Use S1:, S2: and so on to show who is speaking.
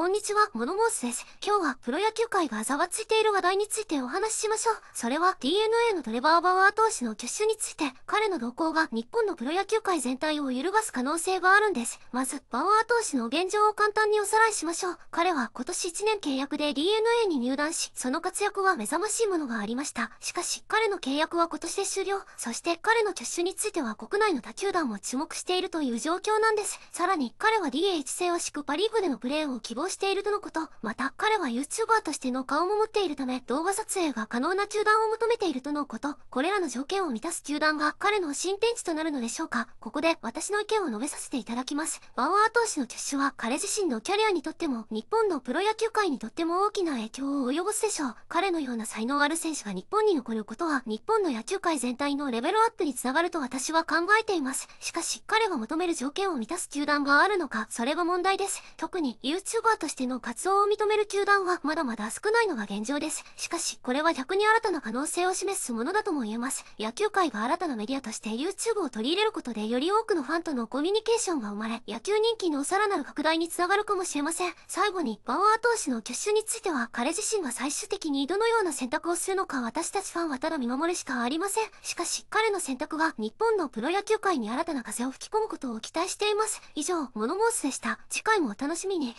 S1: こんにちは、モノモースです。今日はプロ野球界がざわついている話題についてお話ししましょう。それは DNA のトレバー・バウアー投手の挙手について、彼の動向が日本のプロ野球界全体を揺るがす可能性があるんです。まず、バウアー投手の現状を簡単におさらいしましょう。彼は今年1年契約で DNA に入団し、その活躍は目覚ましいものがありました。しかし、彼の契約は今年で終了。そして彼の挙手については国内の他球団も注目しているという状況なんです。さらに、彼は DH 制を敷くパリーグでのプレーを希望しているとのこと。また、彼は YouTuber としての顔も持っているため、動画撮影が可能な中断を求めているとのこと。これらの条件を満たす中断が彼の新天地となるのでしょうか。ここで私の意見を述べさせていただきます。バウアー投手の出資は彼自身のキャリアにとっても、日本のプロ野球界にとっても大きな影響を及ぼすでしょう。彼のような才能ある選手が日本に残ることは、日本の野球界全体のレベルアップにつながると私は考えています。しかし、彼が求める条件を満たす球団があるのか、それが問題です。特に YouTuber としての活動を認める球団はまだまだ少ないのが現状です。しかし、これは逆に新たな可能性を示すものだとも言えます。野球界が新たなメディアとして YouTube を取り入れることでより多くのファンとのコミュニケーションが生まれ、野球人気のさらなる拡大につながるかもしれません。最後に、バウアー投手の挙手については、彼自身が最終的にどのような選択をするのか私たちファンはただ見守るしかありません。しかし、彼の選択は日本のプロ野球界に新たな風を吹き込むことを期待しています。以上、モノモースでした。次回もお楽しみに。